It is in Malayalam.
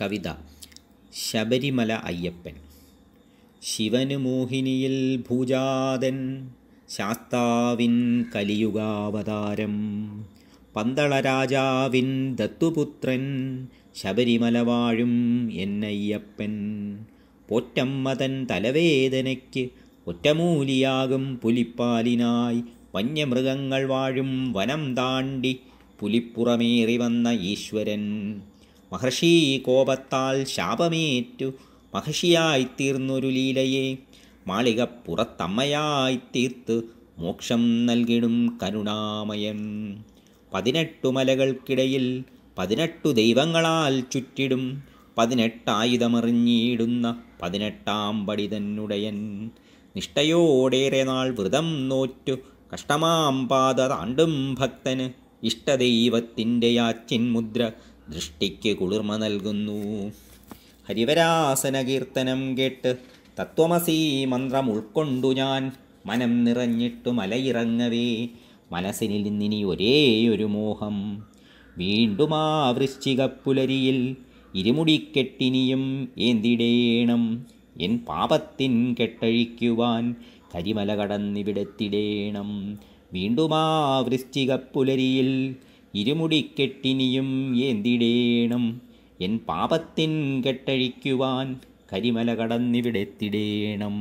കവിത ശബരിമല അയ്യപ്പൻ ശിവനു മോഹിനിയിൽ ഭൂജാതൻ ശാസ്താവിൻ കലിയുഗാവതാരം രാജാവിൻ ദത്തുപുത്രൻ ശബരിമല വാഴും എന്നയ്യപ്പൻ പൊറ്റമ്മതൻ തലവേദനയ്ക്ക് ഒറ്റമൂലിയാകും പുലിപ്പാലിനായി വന്യമൃഗങ്ങൾ വാഴും വനം താണ്ടി പുലിപ്പുറമേറി വന്ന ഈശ്വരൻ മഹർഷി കോപത്താൽ ശാപമേറ്റു മഹർഷിയായിത്തീർന്നൊരു ലീലയെ മാളികപ്പുറത്തമ്മയായിത്തീർത്ത് മോക്ഷം നൽകിടും കരുണാമയൻ പതിനെട്ടു മലകൾക്കിടയിൽ പതിനെട്ടു ദൈവങ്ങളാൽ ചുറ്റിടും പതിനെട്ടായുധമറിഞ്ഞിടുന്ന പതിനെട്ടാം പടി തന്നുടയൻ നിഷ്ഠയോടേറെ നാൾ വ്രതം നോറ്റു കഷ്ടമാം പാത താണ്ടും ഭക്തന് ഇഷ്ടദൈവത്തിൻ്റെ യാച്ചിൻ മുദ്ര ദൃഷ്ടിക്ക് കുളിർമ നൽകുന്നു ഹരിവരാസന കീർത്തനം കേട്ട് തത്വമസീ മന്ത്രം ഉൾക്കൊണ്ടു ഞാൻ മനം നിറഞ്ഞിട്ടു മലയിറങ്ങവേ മനസ്സിനിൽ നിന്നിനി ഒരേ ഒരു മോഹം വീണ്ടും ആ വൃശ്ചിക പുലരിയിൽ ഇരുമുടിക്കെട്ടിനിയും ഏന്തിടേണം എൻ പാപത്തിൻ കെട്ടഴിക്കുവാൻ കരിമല കടന്നിവിടെത്തിടേണം വീണ്ടും ആ വൃശ്ചിക പുലരിയിൽ ഇരുമുടിക്കെട്ടിനിയും ഏന്തിടേണം എൻ പാപത്തിൻ കെട്ടഴിക്കുവാൻ കരിമല കടന്നിവിടെത്തിടേണം